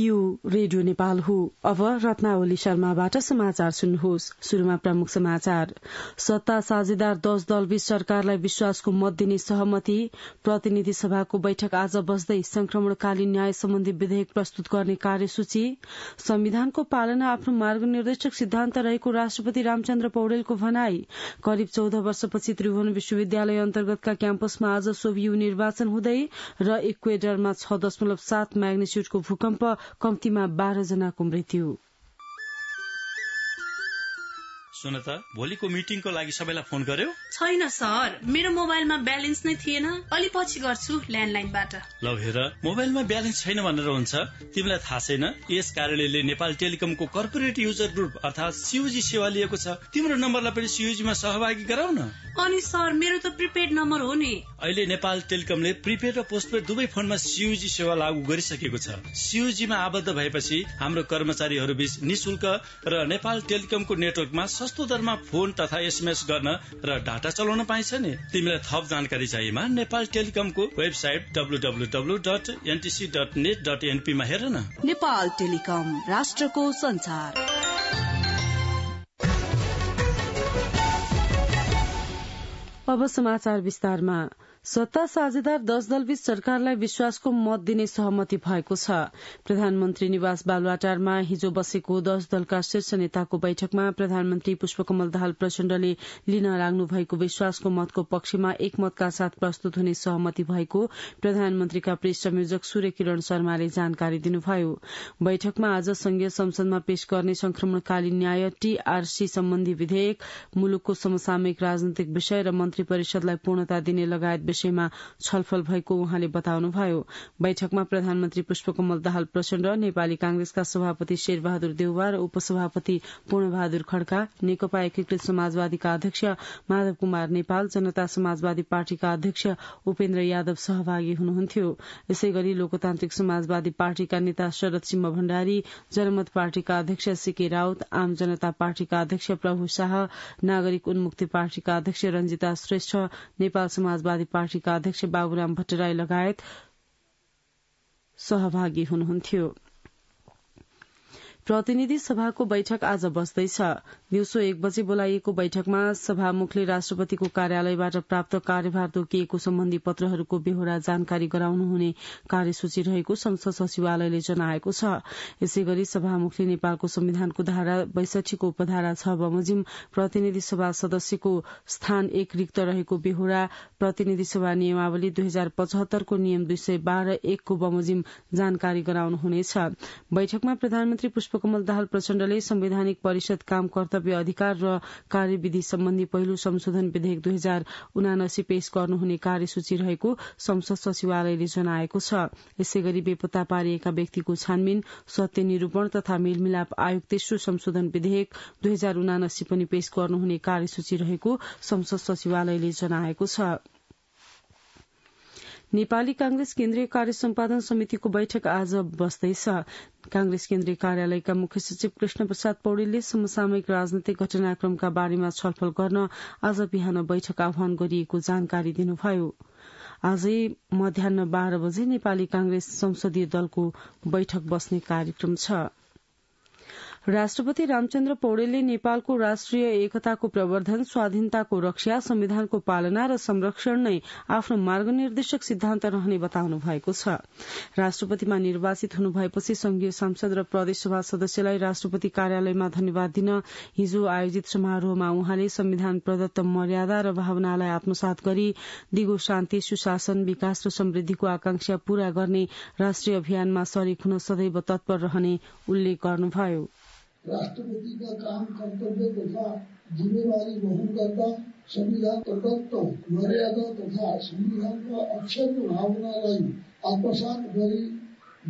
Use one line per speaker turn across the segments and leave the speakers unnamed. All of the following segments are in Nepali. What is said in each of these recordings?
यो रेडियो नेपाल हो अब रत्नावली शर्माबाट समाचार सुन्नुहोस् शुरूमा प्रमुख समाचार सत्ता साझेदार दश दलबीच सरकारलाई विश्वासको मत दिने सहमति प्रतिनिधि सभाको बैठक आज बस्दै संक्रमणकालीन न्याय सम्बन्धी विधेयक प्रस्तुत गर्ने कार्यसूची संविधानको पालना आफ्नो मार्गनिर्देशक सिद्धान्त रहेको राष्ट्रपति रामचन्द्र पौडेलको भनाई करिब चौध वर्षपछि त्रिभुवन विश्वविद्यालय अन्तर्गतका क्याम्पसमा आज सोभियु निर्वाचन हुँदै र इक्वेडरमा छ दशमलव सात म्याग्निच्यूडको भूकम्प कम्तीमा बाह्र जनाको मृत्यु
सुन त भोलिको मिटिङको लागि सबैलाई फोन गर्यो
छैन सर मेरो मोबाइलमा ब्यालेन्स नै थिएन अलि पछि गर्छु ल्यान्डलाइनबाट
ल हेर मोबाइलमा ब्यालेन्स छैन भनेर हुन्छ तिमीलाई थाहा छैन यस कार्यालयले नेपाल टेलिकमको कर्पोरेट युजर ग्रुप अर्थात् सियुजी सेवा लिएको छ तिम्रो नम्बरलाई पनि सियुजीमा सहभागी गराउन
अनि सर मेरो त प्रिपेड नम्बर हो नि
अहिले नेपाल टेलिकमले प्रिपेड र पोस्टपेड दुवै फोनमा सियुजी सेवा लागू गरिसकेको छ सियुजीमा आबद्ध भएपछि हाम्रो कर्मचारीहरू बीच निशुल्क र नेपाल टेलिकमको नेटवर्कमा सस्तो दरमा फोन तथा एसएमएस गर्न र डाटा चलाउन पाइन्छ नि तिमीलाई थप जानकारी चाहिएमा नेपाल टेलिकमको वेबसाइट डब्लु डट एनटिसी हेर न
नेपाल टेलिकम राष्ट्रको संसार अब समाचार विस्तारमा सत्ता साझेदार दश दलबीच सरकारलाई विश्वासको मत दिने सहमति भएको छ प्रधानमन्त्री निवास बालुवाटारमा हिजो बसेको दश दलका शीर्ष नेताको बैठकमा प्रधानमन्त्री पुष्पकमल दाहाल प्रचण्डले लिन लाग्नु भएको विश्वासको मतको पक्षमा एकमतका साथ प्रस्तुत हुने सहमति भएको प्रधानमन्त्रीका प्रेस संयोजक सूर्य किरण शर्माले जानकारी दिनुभयो बैठकमा आज संघीय संसदमा पेश गर्ने संक्रमणकालीन न्याय टीआरसी सम्बन्धी विधेयक मुलुकको समसामयिक राजनैतिक विषय र मन्त्री परिषदलाई पूर्णता दिने लगायत विषयमा छलफल भएको उहाँले बताउनुभयो बैठकमा प्रधानमन्त्री पुष्पकमल दाहाल प्रचण्ड नेपाली कांग्रेसका सभापति शेरबहादुर देउवा र उपसभापति पूर्णबहादुर खड्का नेकपा एकीकृत समाजवादीका अध्यक्ष माधव कुमार नेपाल जनता समाजवादी पार्टीका अध्यक्ष उपेन्द्र यादव सहभागी हुनुहुन्थ्यो यसै गरी लोकतान्त्रिक समाजवादी पार्टीका नेता शरद सिंह भण्डारी जनमत पार्टीका अध्यक्ष सीके राउत आम जनता पार्टीका अध्यक्ष प्रभु शाह नागरिक उन्मुक्ति पार्टीका अध्यक्ष रंजिता श्रेष्ठ नेपाल समाजवादी पार्टी पार्टीका अध्यक्ष बाबुराम भट्टराई लगायत सहभागी हुनुहुन्थ्यो प्रतिनिधि सभाको बैठक आज बस्दैछ दिउँसो एक बजे बोलाइएको बैठकमा सभामुखले राष्ट्रपतिको कार्यालयबाट प्राप्त कार्यभार तोकिएको सम्बन्धी पत्रहरूको बेहोरा जानकारी गराउनुहुने कार्यसूची रहेको संसद सचिवालयले जनाएको छ यसै गरी सभामुखले नेपालको संविधानको धारा बैसठीको उपधारा छ बमोजिम प्रतिनिधि सभा सदस्यको स्थान एक रिक्त रहेको बेहोरा प्रतिनिधि सभा नियमावली दुई हजार पचहत्तरको नियम दुई सय बाह्र एकको बमोजिम जानकारी गराउनुहुनेछ बैठकमा प्रधानमन्त्री पुष्पकमल दाहाल प्रचण्डले संवैधानिक परिषद काम कर्तव्य अधिकार र कार्यविधि सम्बन्धी पहिलो संशोधन विधेयक दुई हजार उनासी पेश गर्नुहुने कार्यसूची रहेको संसद सचिवालयले जनाएको छ यसै गरी बेपत्ता पारिएका व्यक्तिको छानबिन सत्य निरूपण तथा मेलमिलाप आयोग तेस्रो संशोधन विधेयक दुई हजार उनासी पनि पेश गर्नुहुने कार्यसूची रहेको संसद सचिवालयले जनाएको छ नेपाली कांग्रेस केन्द्रीय कार्य सम्पादन समितिको बैठक आज बस्दैछ कांग्रेस केन्द्रीय कार्यालयका मुख्य सचिव कृष्ण प्रसाद पौडेलले समसामयिक राजनैतिक घटनाक्रमका बारेमा छलफल गर्न आज बिहान बैठक आह्वान गरिएको जानकारी दिनुभयो आजै मध्याह बाह्र बजे नेपाली कांग्रेस संसदीय दलको बैठक बस्ने कार्यक्रम छ राष्ट्रपति रामचन्द्र पौडेलले नेपालको राष्ट्रिय एकताको प्रवर्धन स्वाधीनताको रक्षा संविधानको पालना र संरक्षण नै आफ्नो मार्गनिर्देशक सिद्धान्त रहने बताउनु भएको छ राष्ट्रपतिमा निर्वाचित हुनुभएपछि संघीय सांसद र प्रदेशसभा सदस्यलाई राष्ट्रपति कार्यालयमा धन्यवाद दिन हिजो आयोजित समारोहमा उहाँले संविधान प्रदत्त मर्यादा र भावनालाई आत्मसात गरी दिगो शान्ति सुशासन विकास र समृद्धिको आकांक्षा पूरा गर्ने राष्ट्रिय अभियानमा सरिक हुन सदैव तत्पर रहने उल्लेख गर्नुभयो
राष्ट्रपति का काम कर्तव्य तथा जिम्मेवारी वहन करता संविधान प्रदत्त मर्यादा तथा संविधानका अक्षर भावनालाई आत्मसात गरी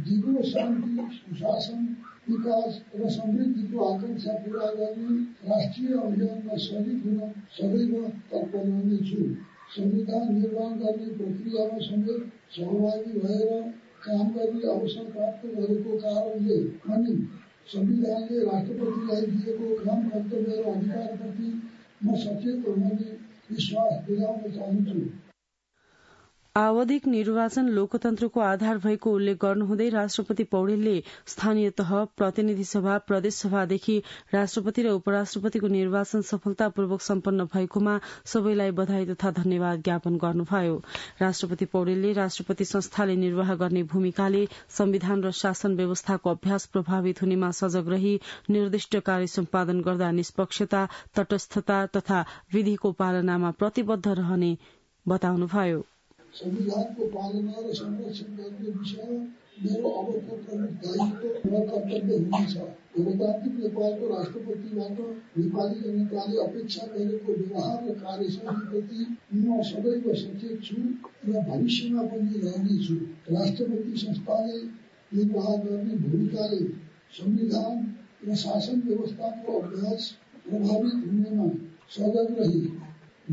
दिगो शान्ति सुशासन विकास र समृद्धिको आकांक्षा पूरा गर्ने राष्ट्रिय अभियानमा समेत हुन सदैव तत्पर रहनेछु संविधान निर्माण गर्ने प्रक्रियामा समेत सहभागी भएर काम गर्ने अवसर प्राप्त गरेको कारणले पनि संविधानले राष्ट्रपतिलाई दिएको काम कर्तव्य र अधिकारप्रति म सचेत हुने विश्वास बुझाउन चाहन्छु
आवधिक निर्वाचन लोकतन्त्रको आधार भएको उल्लेख गर्नुहुँदै राष्ट्रपति पौडेलले स्थानीय तह प्रतिनिधि सभा प्रदेश सभादेखि राष्ट्रपति र उपराष्ट्रपतिको निर्वाचन सफलतापूर्वक सम्पन्न भएकोमा सबैलाई बधाई तथा धन्यवाद ज्ञापन गर्नुभयो राष्ट्रपति पौडेलले राष्ट्रपति संस्थाले निर्वाह गर्ने भूमिकाले संविधान र शासन व्यवस्थाको अभ्यास प्रभावित हुनेमा सजग रही निर्दिष्ट कार्य सम्पादन गर्दा निष्पक्षता तटस्थता तथा विधिको पालनामा प्रतिबद्ध रहने बताउनुभयो
संविधान को पालना और संरक्षण करने विषय मेरे अवसर दायित्व र कर्तव्य लोकतांत्रिक नेपाल को राष्ट्रपति नेपाली जनता ने अपेक्षा गरेको व्यवहार र कार्यशैलीप्रति म सदैव सचेत छु भविष्य में पनि रहनेछु राष्ट्रपति ने निर्वाह करने भूमिका ने संविधान र शासन व्यवस्था को अभ्यास प्रभावित होने में सजग रही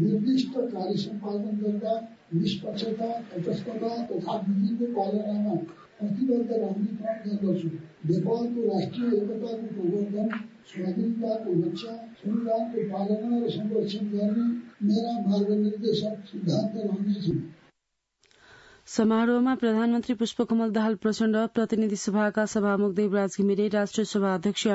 निर्दिष्ट कार्य संपादन करता निष्पक्षता तटस्थता तथा विधि को कायम रहना प्रतिबल का रामनीकरण निर्दोषु नेपाल को राष्ट्रीय एकता को प्रवर्धन स्वाधीनता को रक्षा संविधान को पालन और संरक्षण करने मेरा मार्ग निर्देशक सिद्धांत रहने
समारोहमा प्रधानमन्त्री पुष्पकमल दाहाल प्रचण्ड प्रतिनिधि सभाका सभामुख देवराज घिमिरे राष्ट्रिय सभा अध्यक्ष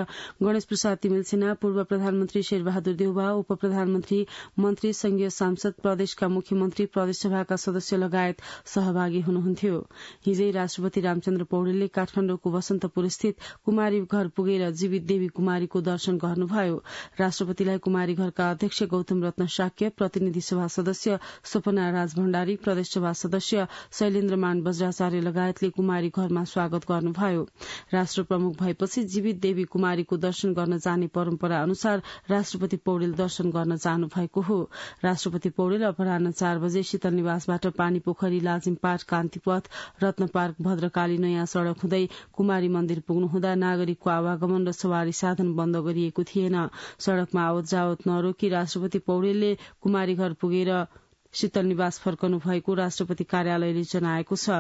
गणेश प्रसाद तिमेल पूर्व प्रधानमन्त्री शेरबहादुर देउवा उप प्रधानमन्त्री मन्त्री संघीय सांसद प्रदेशका मुख्यमन्त्री प्रदेशसभाका सदस्य लगायत सहभागी हुनुहुन्थ्यो हिजै राष्ट्रपति रामचन्द्र पौडेलले काठमाडौँको वसन्तपुर स्थित कुमारी घर पुगेर जीवित देवी कुमारीको दर्शन गर्नुभयो राष्ट्रपतिलाई कुमारी घरका अध्यक्ष गौतम रत्न साक्य प्रतिनिधि सभा सदस्य सपना राज भण्डारी प्रदेशसभा सदस्य शैलेन्द्रमान बज्राचार्य लगायतले कुमारी घरमा स्वागत गर्नुभयो राष्ट्र प्रमुख भएपछि जीवित देवी कुमारीको दर्शन गर्न जाने परम्परा अनुसार राष्ट्रपति पौडेल दर्शन गर्न जानु भएको हो राष्ट्रपति पौडेल अपरान्ह चार बजे शीतल निवासबाट पानी पोखरी लाजिम लाजिमपाट कान्तिपथ रत्न पार्क भद्रकाली नयाँ सड़क हुँदै कुमारी मन्दिर पुग्नुहुँदा नागरिकको आवागमन र सवारी साधन बन्द गरिएको थिएन सड़कमा आवत जावत नरोकी राष्ट्रपति पौडेलले कुमारी घर पुगेर शीतल निवास फर्कनु भएको राष्ट्रपति कार्यालयले जनाएको छ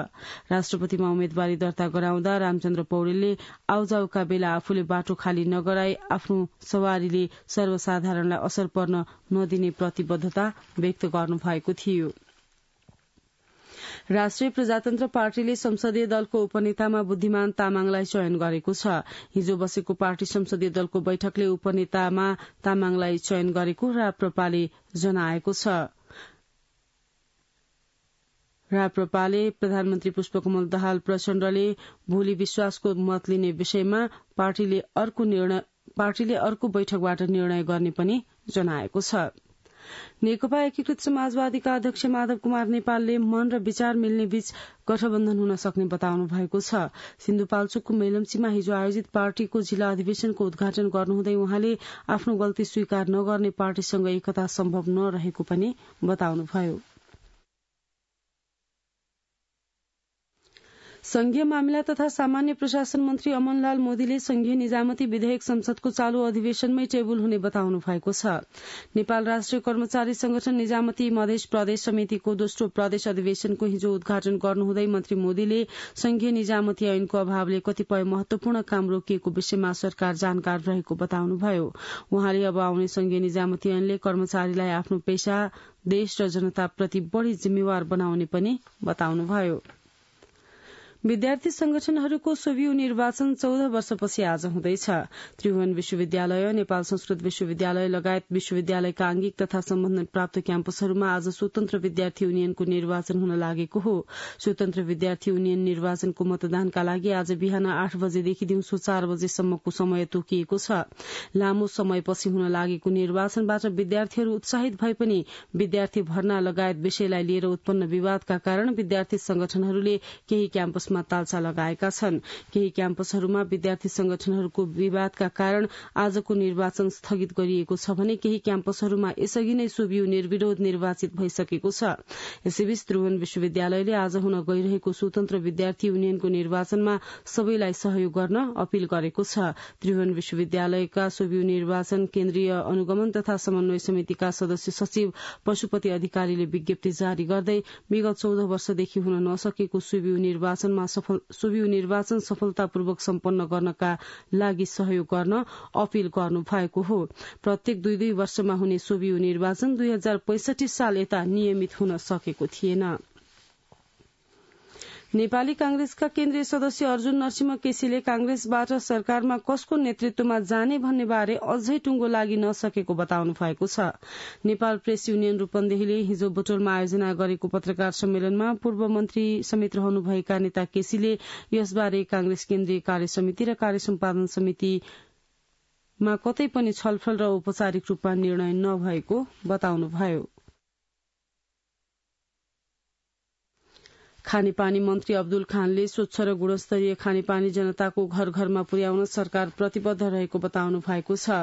राष्ट्रपतिमा उम्मेद्वारी दर्ता गराउँदा रामचन्द्र पौडेलले आउजाउका बेला आफूले बाटो खाली नगराई आफ्नो सवारीले सर्वसाधारणलाई असर पर्न नदिने प्रतिबद्धता व्यक्त गर्नुभएको थियो राष्ट्रिय प्रजातन्त्र पार्टीले संसदीय दलको उपनेतामा बुद्धिमान तामाङलाई चयन गरेको छ हिजो बसेको पार्टी संसदीय दलको बैठकले उपनेतामा तामाङलाई चयन गरेको राप्रपाले जनाएको छ राप्रपाले प्रधानमन्त्री पुष्पकमल दाहाल प्रचण्डले भोलि विश्वासको मत लिने विषयमा पार्टीले अर्को निर्णय पार्टीले अर्को बैठकबाट निर्णय गर्ने पनि जनाएको छ नेकपा एकीकृत समाजवादीका अध्यक्ष माधव कुमार नेपालले मन र विचार मिल्ने बीच गठबन्धन हुन सक्ने बताउनु भएको छ सिन्धुपाल्चोकको मेलम्चीमा हिजो आयोजित पार्टीको जिल्ला अधिवेशनको उद्घाटन गर्नुहुँदै उहाँले आफ्नो गल्ती स्वीकार नगर्ने पार्टीसँग एकता सम्भव नरहेको पनि बताउनुभयो संघीय मामिला तथा सामान्य प्रशासन मन्त्री अमनलाल मोदीले संघीय निजामती विधेयक संसदको चालू अधिवेशनमै टेबुल हुने बताउनु भएको छ नेपाल राष्ट्रिय कर्मचारी संगठन निजामती मधेस प्रदेश समितिको दोस्रो प्रदेश अधिवेशनको हिजो उद्घाटन गर्नुहुँदै मन्त्री मोदीले संघीय निजामती ऐनको अभावले कतिपय महत्वपूर्ण काम रोकिएको विषयमा सरकार जानकार रहेको बताउनुभयो उहाँले अब आउने संघीय निजामती ऐनले कर्मचारीलाई आफ्नो पेसा देश र जनताप्रति बढ़ी जिम्मेवार बनाउने पनि बताउनुभयो विद्यार्थी संगठनहरूको सोभियु निर्वाचन चौध वर्षपछि आज हुँदैछ त्रिभुवन विश्वविद्यालय नेपाल संस्कृत विश्वविद्यालय लगायत विश्वविद्यालयका आंगिक तथा सम्बन्धन प्राप्त क्याम्पसहरूमा आज स्वतन्त्र विद्यार्थी युनियनको निर्वाचन हुन लागेको हो स्वतन्त्र विद्यार्थी युनियन निर्वाचनको मतदानका लागि आज बिहान आठ बजेदेखि दिउँसो चार बजेसम्मको समय तोकिएको छ लामो समयपछि हुन लागेको निर्वाचनबाट विद्यार्थीहरू उत्साहित भए पनि विद्यार्थी भर्ना लगायत विषयलाई लिएर उत्पन्न विवादका कारण विद्यार्थी संगठनहरूले केही क्याम्पस क्याम्पसमा ताल्सा लगाएका छन् केही क्याम्पसहरूमा विद्यार्थी संगठनहरूको विवादका कारण आजको निर्वाचन स्थगित गरिएको छ भने केही क्याम्पसहरूमा यसअघि नै सुबिउ निर्विरोध निर्वाचित भइसकेको छ यसैबीच त्रिभुवन विश्वविद्यालयले आज हुन गइरहेको स्वतन्त्र विद्यार्थी युनियनको निर्वाचनमा सबैलाई सहयोग गर्न अपील गरेको छ त्रिभुवन विश्वविद्यालयका सुबिउ निर्वाचन केन्द्रीय अनुगमन तथा समन्वय समितिका सदस्य सचिव पशुपति अधिकारीले विज्ञप्ति जारी गर्दै विगत चौध वर्षदेखि हुन नसकेको सुबिउ निर्वाचनमा सफल सुबिउ निर्वाचन सफलतापूर्वक सम्पन्न गर्नका लागि सहयोग गर्न अपील गर्नु भएको हो प्रत्येक दुई दुई वर्षमा हुने सोभियु निर्वाचन दुई हजार पैसठी साल यता नियमित हुन सकेको थिएन नेपाली कांग्रेसका केन्द्रीय सदस्य अर्जुन नरसिंह केसीले कांग्रेसबाट सरकारमा कसको नेतृत्वमा जाने भन्ने बारे अझै टुङ्गो लागि नसकेको बताउनु भएको छ नेपाल प्रेस युनियन रूपन्देहीले हिजो बोटोलमा आयोजना गरेको पत्रकार सम्मेलनमा पूर्व मन्त्री समेत रहनुभएका नेता केसीले यसबारे कांग्रेस केन्द्रीय कार्य समिति र कार्य सम्पादन समितिमा कतै पनि छलफल र औपचारिक रूपमा निर्णय नभएको बताउनुभयो खानेपानी मन्त्री अब्दुल खानले स्वच्छ र गुणस्तरीय खानेपानी जनताको घर घरमा पुर्याउन सरकार प्रतिबद्ध रहेको बताउनु भएको छ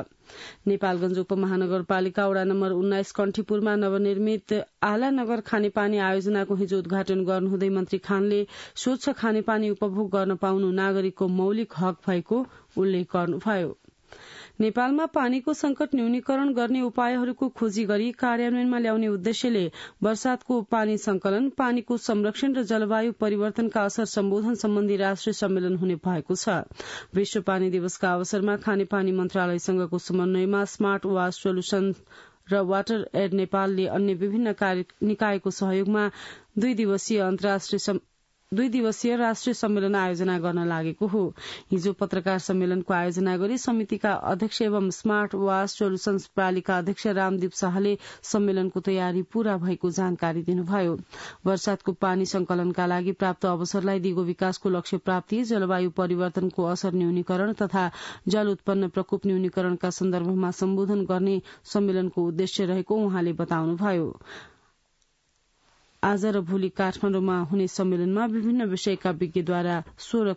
नेपालगंज उपमहानगरपालिका वड़ा नम्बर उन्नाइस कण्ठीपुरमा नवनिर्मित आला नगर खानेपानी आयोजनाको हिजो उद्घाटन गर्नुहुँदै मन्त्री खानले स्वच्छ खानेपानी उपभोग गर्न पाउनु नागरिकको मौलिक हक भएको उल्लेख गर्नुभयो नेपालमा पानीको संकट न्यूनीकरण गर्ने उपायहरूको खोजी गरी कार्यान्वयनमा ल्याउने उद्देश्यले वर्षातको पानी संकलन पानीको संरक्षण र जलवायु परिवर्तनका असर सम्बोधन सम्बन्धी राष्ट्रिय सम्मेलन हुने भएको छ विश्व पानी दिवसका अवसरमा खानेपानी मन्त्रालयसँगको समन्वयमा स्मार्ट वास सोल्युसन र वाटर एड नेपालले अन्य विभिन्न निकायको सहयोगमा दुई दिवसीय अन्तर्राष्ट्रिय दुई दिवसीय राष्ट्रिय सम्मेलन आयोजना गर्न लागेको हो हिजो पत्रकार सम्मेलनको आयोजना गरी समितिका अध्यक्ष एवं स्मार्ट वास सोल्युसन्स प्रालिका अध्यक्ष रामदीप शाहले सम्मेलनको तयारी पूरा भएको जानकारी दिनुभयो वर्षातको पानी संकलनका लागि प्राप्त अवसरलाई दिगो विकासको लक्ष्य प्राप्ति जलवायु परिवर्तनको असर न्यूनीकरण तथा जल उत्पन्न प्रकोप न्यूनीकरणका सन्दर्भमा सम्बोधन गर्ने सम्मेलनको उद्देश्य रहेको उहाँले बताउनुभयो आज र भोलि काठमाडौँमा हुने सम्मेलनमा विभिन्न विषयका विज्ञद्वारा सोह्र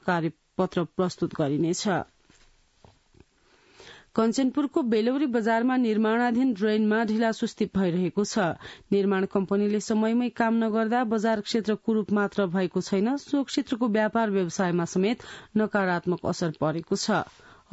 पत्र प्रस्तुत गरिनेछ कञ्चनपुरको बेलौरी बजारमा निर्माणाधीन ड्रेनमा ढिलासुस्ती भइरहेको छ निर्माण कम्पनीले समयमै काम नगर्दा बजार क्षेत्र कुरूप मात्र भएको छैन सो क्षेत्रको व्यापार व्यवसायमा समेत नकारात्मक असर परेको छ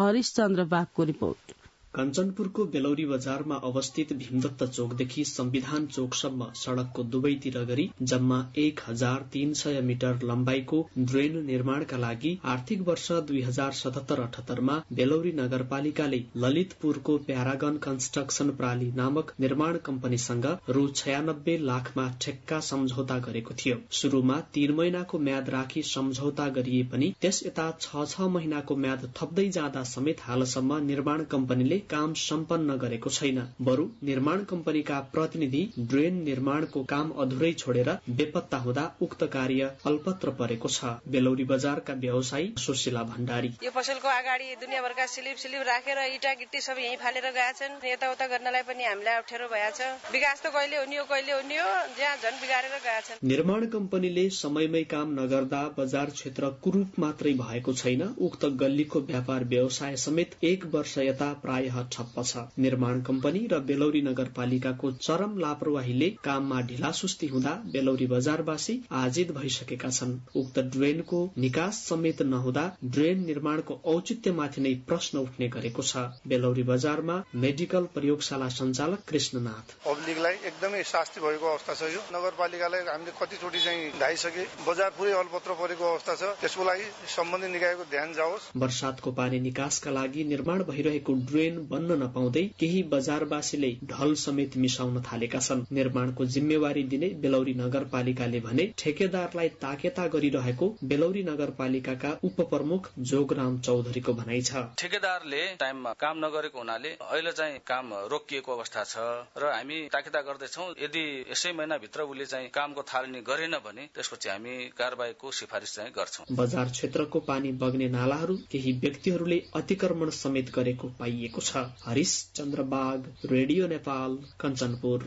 हरिश चन्द्र बागको रिपोर्ट
कञ्चनपुरको बेलौरी बजारमा अवस्थित भीमदत्त चोकदेखि संविधान चोकसम्म सड़कको दुवैतिर गरी जम्मा एक हजार तीन सय मिटर लम्बाइको ड्रेन निर्माणका लागि आर्थिक वर्ष दुई हजार सतहत्तर अठहत्तरमा बेलौरी नगरपालिकाले ललितपुरको प्यारागन कन्स्ट्रक्सन प्राली नामक निर्माण कम्पनीसँग रू छयानब्बे लाखमा ठेक्का सम्झौता गरेको थियो शुरूमा तीन महिनाको म्याद राखी सम्झौता गरिए पनि त्यस यता छ छ महिनाको म्याद थप्दै जाँदा समेत हालसम्म निर्माण कम्पनीले काम सम्पन्न गरेको छैन बरू निर्माण कम्पनीका प्रतिनिधि ड्रेन निर्माणको काम अधुरै छोडेर बेपत्ता हुँदा उक्त कार्य अल्पत्र परेको छ बेलौरी बजारका व्यवसायी सुशीला भण्डारी यो
पसलको अगाडि दुनियाँभरका सिलिप सिलिप राखेर इटा गिट्टी सबै यहीँ फालेर गएछन् यताउता गर्नलाई
पनि हामीलाई अप्ठ्यारो भएछ विकास त कहिले हुने हो कहिले हुने हो जहाँ झन् बिगारेर गएछन् निर्माण
कम्पनीले समयमै काम नगर्दा बजार क्षेत्र कुरूप मात्रै भएको छैन उक्त गल्लीको व्यापार व्यवसाय समेत एक वर्ष यता प्राय सन्देह ठप्प छ निर्माण कम्पनी र बेलौरी नगरपालिकाको चरम लापरवाहीले काममा ढिलासुस्ती हुँदा बेलौरी बजारवासी आजित भइसकेका छन् उक्त ड्रेनको निकास समेत नहुँदा ड्रेन निर्माणको औचित्यमाथि नै प्रश्न उठ्ने गरेको छ बेलौरी बजारमा मेडिकल प्रयोगशाला संचालक कृष्णनाथ
पब्लिकलाई एकदमै शास्ति भएको अवस्था छ यो नगरपालिकालाई हामीले कतिचोटि चाहिँ धाइसके बजार पुरै अलपत्र परेको अवस्था छ त्यसको लागि सम्बन्धित निकायको ध्यान जाओस्
वर्षातको पानी निकासका लागि निर्माण भइरहेको ड्रेन बन्न नपाउँदै केही बजारवासीले ढल समेत मिसाउन थालेका छन् निर्माणको जिम्मेवारी दिने बेलौरी नगरपालिकाले भने ठेकेदारलाई ताकेता गरिरहेको बेलौरी नगरपालिकाका उप प्रमुख जोगराम चौधरीको भनाइ छ
ठेकेदारले टाइममा काम नगरेको हुनाले अहिले चाहिँ काम रोकिएको अवस्था छ र हामी ताकेता गर्दैछौ यदि यसै महिनाभित्र उसले चाहिँ कामको थालनी गरेन भने त्यसको हामी कारवाहीको सिफारिस चाहिँ गर्छौं
बजार क्षेत्रको पानी बग्ने नालाहरू केही व्यक्तिहरूले अतिक्रमण समेत गरेको पाइएको छ छ चन्द्र बाग रेडियो नेपाल कञ्चनपुर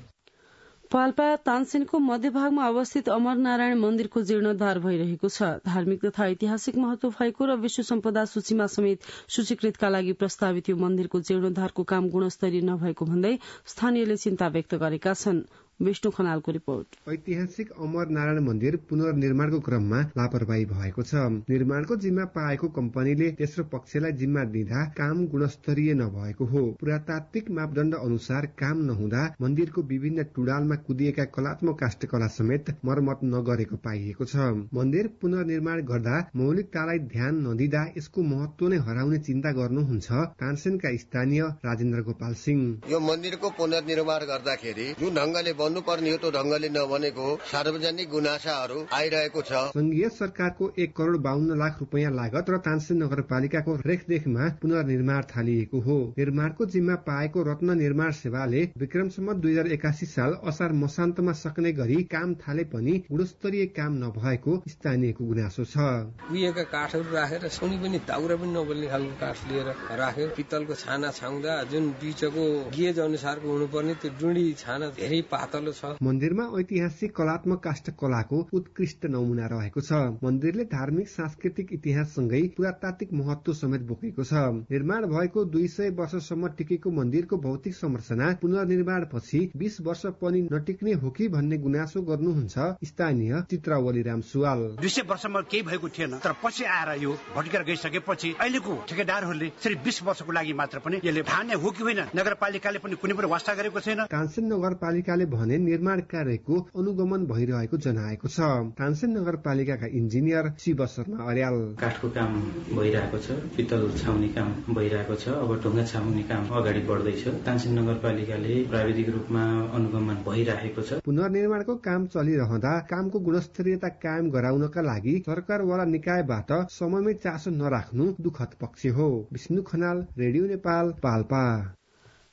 पाल्पा तानसेनको मध्यभागमा अवस्थित अमरनारायण मन्दिरको जीर्णोद्धार भइरहेको छ धार्मिक तथा ऐतिहासिक महत्व भएको र विश्व सम्पदा सूचीमा समेत सूचीकृतका लागि प्रस्तावित यो मन्दिरको जीर्णोद्धारको काम गुणस्तरीय नभएको भन्दै स्थानीयले चिन्ता व्यक्त गरेका छनृ विष्णु खनालको रिपोर्ट
ऐतिहासिक अमर नारायण मन्दिर पुनर्निर्माणको क्रममा लापरवाही भएको छ निर्माणको जिम्मा पाएको कम्पनीले तेस्रो पक्षलाई जिम्मा दिँदा काम गुणस्तरीय नभएको हो पुरातात्विक मापदण्ड अनुसार काम नहुँदा मन्दिरको विभिन्न टुडालमा कुदिएका कलात्मक काष्ठकला समेत मरमत नगरेको पाइएको छ मन्दिर पुनर्निर्माण गर्दा मौलिकतालाई ध्यान नदिँदा यसको महत्व नै हराउने चिन्ता गर्नुहुन्छ तानसेनका स्थानीय राजेन्द्र गोपाल सिंह यो मन्दिरको पुनर्निर्माण गर्दाखेरि जुन ढङ्गले गर्नुपर्ने हो त्यो ढङ्गले नभनेको सार्वजनिक गुनासाहरू
आइरहेको छ
संघीय सरकारको एक करोड़ बाहन्न लाख रुपियाँ लागत र तानसेन नगरपालिकाको रेखदेखमा पुनर्निर्माण थालिएको हो निर्माणको जिम्मा पाएको रत्न निर्माण सेवाले विक्रमसम्म दुई हजार एकासी साल असार मसान्तमा सक्ने गरी काम थाले पनि गुणस्तरीय काम नभएको स्थानीयको गुनासो छ
कुहिएका काठहरू राखेर सुनि पनि दाउरा पनि नबोल्ने खालको काठ लिएर राख्यो पित्तलको छाना छाउँदा जुन बिचको गेज अनुसारको हुनुपर्ने त्यो डुडी छाना धेरै पात पातलो छ
मन्दिरमा ऐतिहासिक कलात्मक काष्ठ कलाको उत्कृष्ट नमुना रहेको छ मन्दिरले धार्मिक सांस्कृतिक इतिहाससँगै पुरातात्विक महत्व समेत बोकेको छ निर्माण भएको दुई सय वर्षसम्म टिकेको मन्दिरको भौतिक संरचना पुनर्निर्माण पछि बीस वर्ष पनि नटिक्ने हो कि भन्ने गुनासो गर्नुहुन्छ स्थानीय चित्रावली राम सुवाल
दुई सय वर्षमा केही भएको थिएन तर पछि आएर यो भटकेर गइसकेपछि अहिलेको ठेकेदारहरूले सिर्फ बिस वर्षको लागि मात्र पनि यसले हो कि होइन नगरपालिकाले पनि कुनै पनि वास्ता गरेको छैन
कान्छन नगरपालिकाले भने निर्माण कार्यको अनुगमन भइरहेको जनाएको छ तानसेन नगरपालिकाका इन्जिनियर शिव शर्मा अर्याल
काठको काम भइरहेको छ पित्तल छाउने काम भइरहेको छ अब ढुङ्गा छाउने काम अगाडि बढ्दैछ तानसेन नगरपालिकाले प्राविधिक रूपमा अनुगमन भइरहेको छ
पुनर्निर्माणको काम चलिरहँदा कामको गुणस्तरीयता कायम गराउनका लागि सरकार सरकारवाला निकायबाट समयमै चासो नराख्नु दुखद पक्ष हो विष्णु खनाल रेडियो नेपाल पाल्पा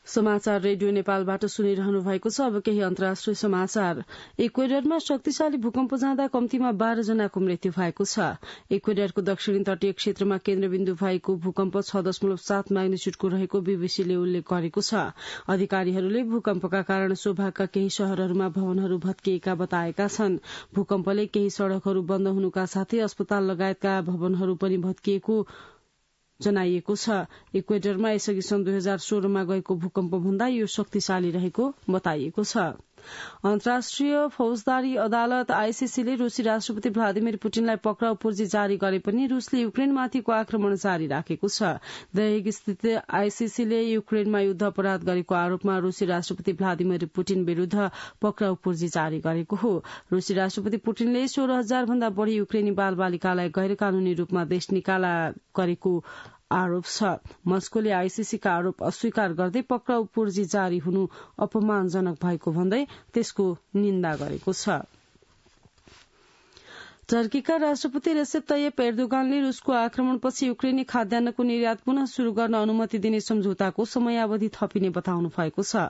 समाचार रेडियो नेपालबाट सुनिरहनु भएको छ अब केही अन्तर्राष्ट्रिय समाचार इक्वेडरमा शक्तिशाली भूकम्प जाँदा कम्तीमा बाह्र जनाको मृत्यु भएको छ इक्वेडरको दक्षिणी तटीय क्षेत्रमा केन्द्रबिन्दु भएको भूकम्प छ दशमलव सात म्याग्निच्यूडको रहेको बीबीसीले उल्लेख गरेको छ अधिकारीहरूले भूकम्पका कारण शोभागका केही शहरहरूमा भवनहरू भत्किएका बताएका छन् भूकम्पले केही सड़कहरू बन्द हुनुका साथै अस्पताल लगायतका भवनहरू पनि भत्किएको जनाइएको छ इक्वेटरमा यसअघि सन् दुई हजार सोह्रमा गएको भूकम्प भन्दा यो शक्तिशाली रहेको बताइएको छ अन्तर्राष्ट्रिय फौजदारी अदालत आइसिसीले रूसी राष्ट्रपति भ्लादिमिर पुटिनलाई पक्राउ पूर्जी जारी गरे पनि रूसले युक्रेनमाथिको आक्रमण जारी राखेको छ दैहिक स्थित आइसिसीले युक्रेनमा युद्ध अपराध गरेको आरोपमा रूसी राष्ट्रपति भ्लादिमिर पुटिन विरूद्ध पक्राउ पूर्जी जारी गरेको हो रूसी राष्ट्रपति पुटिनले सोह्र हजार भन्दा बढ़ी युक्रेनी बालबालिकालाई गैर कानूनी रूपमा देश निकाला गरेको आरोप छ मस्कोले आईसीसीका आरोप अस्वीकार गर्दै पक्राउ पूर्जी जारी हुनु अपमानजनक भएको भन्दै त्यसको निन्दा गरेको छ टर्कीका राष्ट्रपति रेसेप तयप एर्दोगानले रूसको आक्रमणपछि युक्रेनी खाद्यान्नको निर्यात पुनः शुरू गर्न अनुमति दिने सम्झौताको समयावधि थपिने बताउनु भएको छ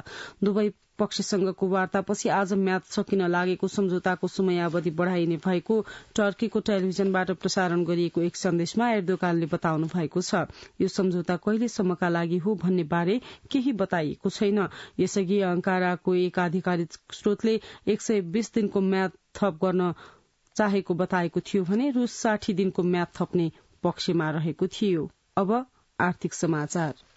दुवै पक्षसँगको वार्तापछि आज म्याच सकिन लागेको सम्झौताको समयावधि बढ़ाइने भएको टर्कीको टेलिभिजनबाट प्रसारण गरिएको एक सन्देशमा एर्दोकानले बताउनु भएको छ यो सम्झौता कहिलेसम्मका लागि हो भन्ने बारे केही बताइएको छैन यसअघि अंकाराको एक आधिकारिक स्रोतले एक सय बीस दिनको म्याच थप गर्न चाहेको बताएको थियो भने रूस साठी दिनको म्याच थप्ने पक्षमा रहेको थियो अब आर्थिक समाचार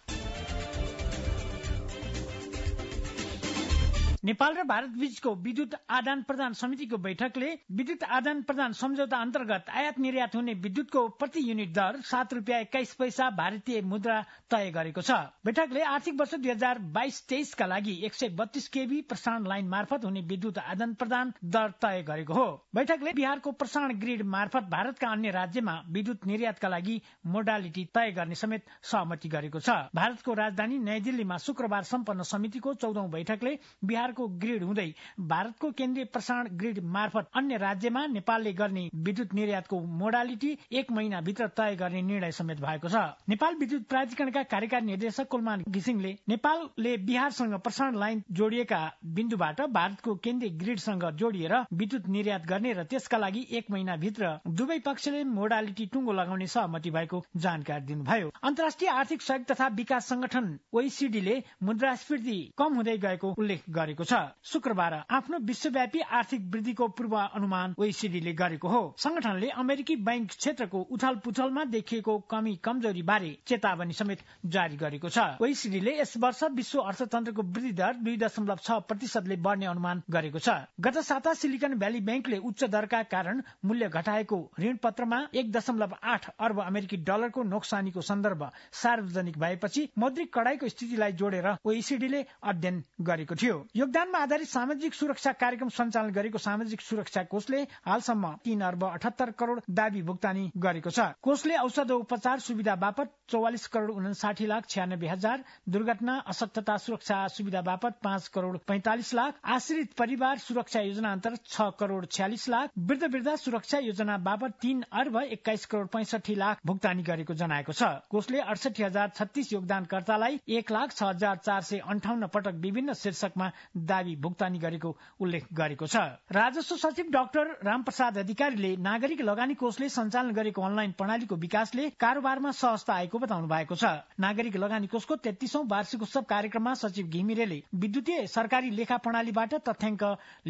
नेपाल र भारत बीचको विद्युत आदान प्रदान समितिको बैठकले विद्युत आदान प्रदान सम्झौता अन्तर्गत आयात निर्यात हुने विद्युतको प्रति युनिट दर सात रूपियाँ एक्काइस पैसा भारतीय मुद्रा तय गरेको छ बैठकले आर्थिक वर्ष दुई हजार बाइस तेइसका लागि एक सय बत्तीस केबी प्रसारण लाइन मार्फत हुने विद्युत आदान प्रदान दर तय गरेको हो बैठकले बिहारको प्रसारण ग्रिड मार्फत भारतका अन्य राज्यमा विद्युत निर्यातका लागि मोडालिटी तय गर्ने समेत सहमति गरेको छ भारतको राजधानी नयाँ दिल्लीमा शुक्रबार सम्पन्न समितिको चौधौं बैठकले बिहार प्रकारको ग्रिड हुँदै भारतको केन्द्रीय प्रसारण ग्रिड मार्फत अन्य राज्यमा नेपालले गर्ने विद्युत निर्यातको मोडालिटी एक महिनाभित्र तय गर्ने निर्णय समेत भएको छ नेपाल विद्युत प्राधिकरणका कार्यकारी निर्देशक कुलमान घिसिङले नेपालले बिहारसँग प्रसारण लाइन जोडिएका बिन्दुबाट भारतको केन्द्रीय ग्रिडसँग जोडिएर विद्युत निर्यात गर्ने र त्यसका लागि एक महिनाभित्र दुवै पक्षले मोडालिटी टुङ्गो लगाउने सहमति भएको जानकारी दिनुभयो अन्तर्राष्ट्रिय आर्थिक सहयोग तथा विकास संगठन ओइसिडीले मुद्रास्फीति कम हुँदै गएको उल्लेख गरेको छ शुक्रबार आफ्नो विश्वव्यापी आर्थिक वृद्धिको पूर्व अनुमान ओइसिडीले गरेको हो संगठनले अमेरिकी बैंक क्षेत्रको उथल पुथलमा देखिएको कमी कमजोरी बारे चेतावनी समेत जारी गरेको छ ओइसिडीले यस वर्ष विश्व अर्थतन्त्रको वृद्धि दर दुई दशमलव छ प्रतिशतले बढ्ने अनुमान गरेको छ गत साता सिलिकन भ्याली ब्याङ्कले उच्च दरका कारण मूल्य घटाएको ऋण पत्रमा एक दशमलव आठ अर्ब अमेरिकी डलरको नोक्सानीको सन्दर्भ सार्वजनिक भएपछि मौद्रिक कडाईको स्थितिलाई जोडेर ओइसिडीले अध्ययन गरेको थियो मतदानमा आधारित सामाजिक सुरक्षा कार्यक्रम सञ्चालन गरेको सामाजिक सुरक्षा कोषले हालसम्म तीन अर्ब अठहत्तर करोड़ दावी भुक्तानी गरेको छ कोषले औषध उपचार सुविधा बापत चौवालिस करोड़ उनासाठी लाख छ्यानब्बे हजार दुर्घटना अशक्तता सुरक्षा सुविधा बापत पाँच करोड़ पैंतालिस लाख आश्रित परिवार सुरक्षा योजना अन्तर्गत छ करोड़ छ्यालिस लाख वृद्ध वृद्ध सुरक्षा योजना बापत तीन अर्ब एक्काइस करोड़ पैंसठी लाख भुक्तानी गरेको जनाएको छ कोषले अडसठी हजार छत्तीस योगदानकर्तालाई एक लाख छ हजार चार सय अन्ठाउन्न पटक विभिन्न शीर्षकमा दावी भुक्तानी गरेको उल्लेख गरेको छ राजस्व सचिव डाक्टर रामप्रसाद अधिकारीले नागरिक लगानी कोषले सञ्चालन गरेको अनलाइन प्रणालीको विकासले कारोबारमा सहजता आएको बताउनु भएको छ नागरिक लगानी कोषको तेत्तीसौं वार्षिक उत्सव कार्यक्रममा सचिव घिमिरेले विद्युतीय सरकारी लेखा प्रणालीबाट तथ्याङ्क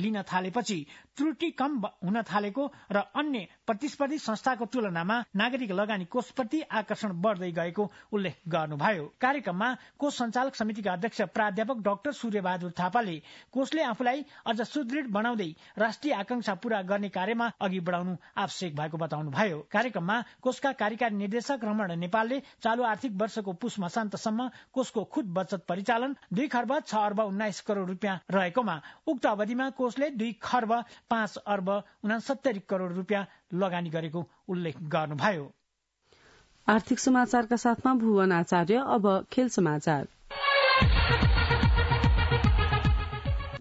लिन थालेपछि त्रुटि कम हुन थालेको र अन्य प्रतिस्पर्धी संस्थाको तुलनामा नागरिक लगानी कोषप्रति आकर्षण बढ्दै गएको उल्लेख गर्नुभयो कार्यक्रममा कोष संचालक समितिका अध्यक्ष प्राध्यापक डाक्टर सूर्यबहादुर थापाले कोषले आफूलाई अझ सुदृढ बनाउँदै राष्ट्रिय आकांक्षा पूरा गर्ने कार्यमा अघि बढाउनु आवश्यक भएको बताउनुभयो कार्यक्रममा कोषका कार्यकारी निर्देशक रमण नेपालले चालु आर्थिक वर्षको पुष मसान्तसम्म कोषको खुद बचत परिचालन दुई खर्ब छ अर्ब उन्नाइस करोड़ रूपियाँ रहेकोमा उक्त अवधिमा कोषले दुई खर्ब पाँच अर्ब उनासत्तरी करोड़ रूपियाँ लगानी गरेको उल्लेख गर्नुभयो
आर्थिक समाचारका साथमा भुवन आचार्य अब खेल समाचार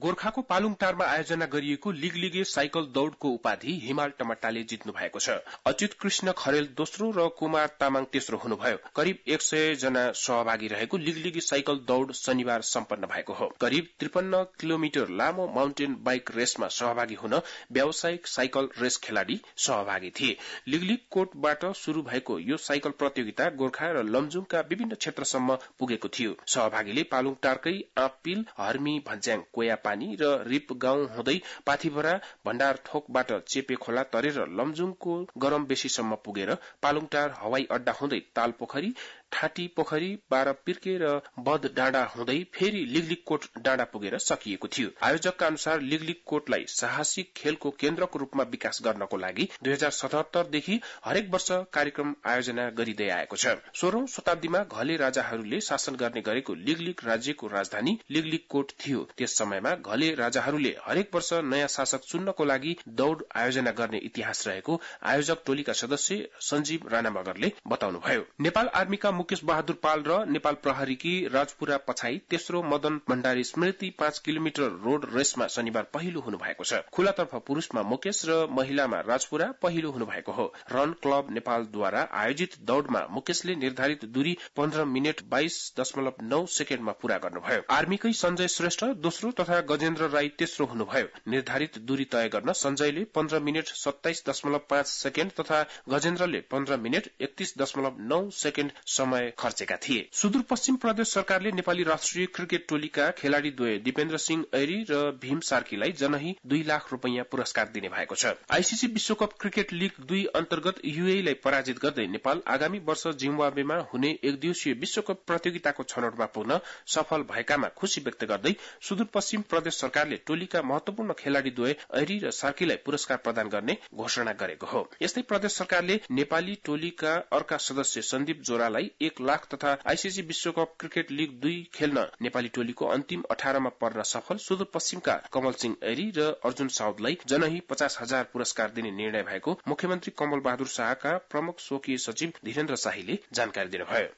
गोर्खाको पालुङटारमा आयोजना गरिएको लिग लिगे साइकल दौड़को उपाधि हिमाल टमाटाले जित्नु भएको छ अच्युत कृष्ण खरेल दोस्रो र कुमार तामाङ तेस्रो हुनुभयो करिब एक सय जना सहभागी रहेको लिगलिगी साइकल दौड़ शनिबार सम्पन्न भएको हो करिब त्रिपन्न किलोमिटर लामो माउन्टेन बाइक रेसमा सहभागी हुन व्यावसायिक साइकल रेस खेलाड़ी सहभागी थिए लिगलिग कोटबाट शुरू भएको यो साइकल प्रतियोगिता गोर्खा र लमजुङका विभिन्न क्षेत्रसम्म पुगेको थियो सहभागीले पालुङटारकै आपिल हर्मी भन्ज्याङ कोया पानी र रिप गाउँ हुँदै पाथिभरा भण्डार थोकबाट चेपे खोला तरेर लमजुङको गरम बेसीसम्म पुगेर पालुङटार हवाई अड्डा हुँदै ताल पोखरी ठाटी पोखरी बाह्र पिर्के र बध डाँडा हुँदै फेरि लिगलिगकोट डाँडा पुगेर सकिएको थियो आयोजकका अनुसार लिगलिगकोटलाई साहसिक खेलको केन्द्रको रूपमा विकास गर्नको लागि दुई हजार सतहत्तरदेखि हरेक वर्ष कार्यक्रम आयोजना गरिँदै आएको छ सोह्रौं शताब्दीमा घले राजाहरूले शासन गर्ने गरेको लिगलिग राज्यको राजधानी लिगलिगकोट थियो त्यस समयमा घले राजाहरूले हरेक वर्ष नयाँ शासक चुन्नको लागि दौड़ आयोजना गर्ने इतिहास रहेको आयोजक टोलीका सदस्य सञ्जीव राणा मगरले बताउनुभयो नेपाल आर्मीका मुकेश बहादुर पाल र नेपाल प्रहरीकी राजपुरा पछाई तेस्रो मदन भण्डारी स्मृति पाँच किलोमिटर रोड रेसमा शनिबार पहिलो भएको छ खुलातर्फ पुरूषमा मुकेश र महिलामा राजपुरा पहिलो भएको हो रन क्लब नेपालद्वारा आयोजित दौड़मा मुकेशले निर्धारित दूरी पन्ध्र मिनट बाइस दशमलव नौ सेकेण्डमा पूरा गर्नुभयो आर्मीकै संजय श्रेष्ठ दोस्रो तथा गजेन्द्र राई तेस्रो हुनुभयो निर्धारित दूरी तय गर्न संजयले पन्ध्र मिनट सत्ताइस दशमलव पाँच सेकेण्ड तथा गजेन्द्रले पन्ध्र मिनट एकतीस दशमलव नौ सेकेण्डसम्म समय खर्चेका थिए सुदूरपश्चिम प्रदेश सरकारले नेपाली राष्ट्रिय क्रिकेट टोलीका खेलाड़ी द्वय दिपेन्द्र सिंह ऐरी र भीम सार्कीलाई जनही दुई लाख रूपियाँ पुरस्कार दिने भएको छ आईसीसी विश्वकप क्रिकेट लीग दुई अन्तर्गत युएलाई पराजित गर्दै नेपाल आगामी वर्ष जिम्बावेमा हुने एक दिवसीय विश्वकप प्रतियोगिताको छनौटमा पुग्न सफल भएकामा खुशी व्यक्त गर्दै सुदूरपश्चिम प्रदेश सरकारले टोलीका महत्वपूर्ण खेलाड़ी द्वय ऐरी र सार्कीलाई पुरस्कार प्रदान गर्ने घोषणा गरेको हो यस्तै प्रदेश सरकारले नेपाली टोलीका अर्का सदस्य सन्दीप जोरालाई एक लाख तथा आइसिसी विश्वकप क्रिकेट लिग दुई खेल्न नेपाली टोलीको अन्तिम अठारमा पर्न सफल सुदूरपश्चिमका कमल सिंह ऐरी र अर्जुन साउदलाई जनही पचास हजार पुरस्कार दिने निर्णय भएको मुख्यमन्त्री कमल बहादुर शाहका प्रमुख स्वकीय सचिव धीरेन्द्र शाहीले जानकारी दिनुभयो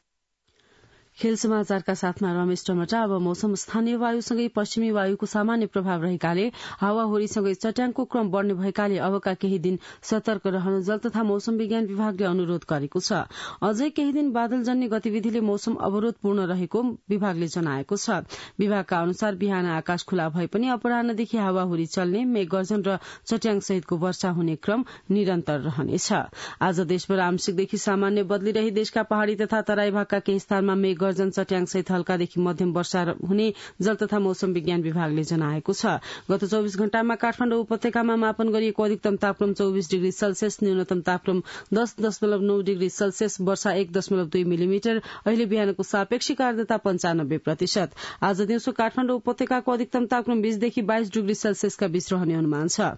खेल समाचारका साथमा रमेश टमटा अब मौसम स्थानीय वायुसँगै पश्चिमी वायुको सामान्य प्रभाव रहेकाले हावाहोरीसँगै चट्याङको क्रम बढ़ने भएकाले अबका केही दिन सतर्क रहन जल तथा मौसम विज्ञान विभागले अनुरोध गरेको छ अझै केही दिन बादल जन्ने गतिविधिले मौसम अवरोधपूर्ण रहेको विभागले जनाएको छ विभागका अनुसार बिहान आकाश खुला भए पनि अपरान्हदेखि हावाहुरी चल्ने मेघ गर्जन र चट्याङ सहितको वर्षा हुने क्रम निरन्तर रहनेछ आज देशभर आंशिकदेखि सामान्य बदलिरहे देशका पहाड़ी तथा तराई भागका केही स्थानमा मेघ गर्जन चट्याङ सहित हल्कादेखि मध्यम वर्षा हुने जल तथा मौसम विज्ञान विभागले जनाएको छ गत चौविस घण्टामा काठमाडौँ उपत्यकामा मापन गरिएको अधिकतम तापक्रम चौविस डिग्री सेल्सियस न्यूनतम तापक्रम दस दशमलव नौ डिग्री सेल्सियस वर्षा एक दशमलव दुई मिलिमिटर अहिले बिहानको सापेक्षिक आर्द्रता पञ्चानब्बे प्रतिशत आज दिउँसो काठमाडौँ उपत्यकाको अधिकतम तापक्रम बीसदेखि बाइस डिग्री सेल्सियसका बीच रहने अनुमान छ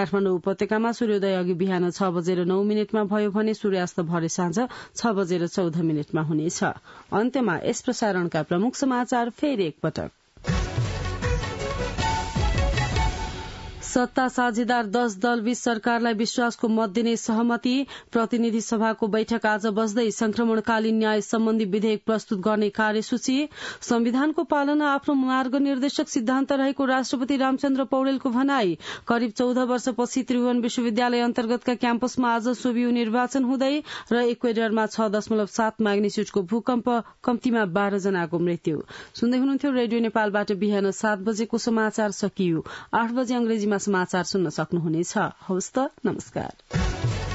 काठमाडौँ उपत्यकामा सूर्योदय अघि बिहान छ बजेर नौ मिनटमा भयो भने सूर्यास्त भरे साँझ छ बजेर चौध मिनटमा हुनेछ यस प्रसारणका प्रमुख समाचार फेरि एकपटक सत्ता साझेदार दल दलबीच सरकारलाई विश्वासको मत दिने सहमति प्रतिनिधि सभाको बैठक आज बस्दै संक्रमणकालीन न्याय सम्बन्धी विधेयक प्रस्तुत गर्ने कार्यसूची संविधानको पालना आफ्नो मार्ग निर्देशक सिद्धान्त रहेको राष्ट्रपति रामचन्द्र पौडेलको भनाई करिब चौध वर्षपछि त्रिभुवन विश्वविद्यालय अन्तर्गतका क्याम्पसमा आज सोभियो निर्वाचन हुँदै र इक्वेडरमा छ दशमलव सात म्याग्निच्युडको भूकम्प कम्तीमा बाह्र जनाको मृत्यु सुन्दै हुनुहुन्थ्यो रेडियो नेपालबाट बिहान सात बजेको समाचार सकियो आठ बजे अंग्रेजीमा समाचार सुन्न सक्नुहुनेछ हवस् त नमस्कार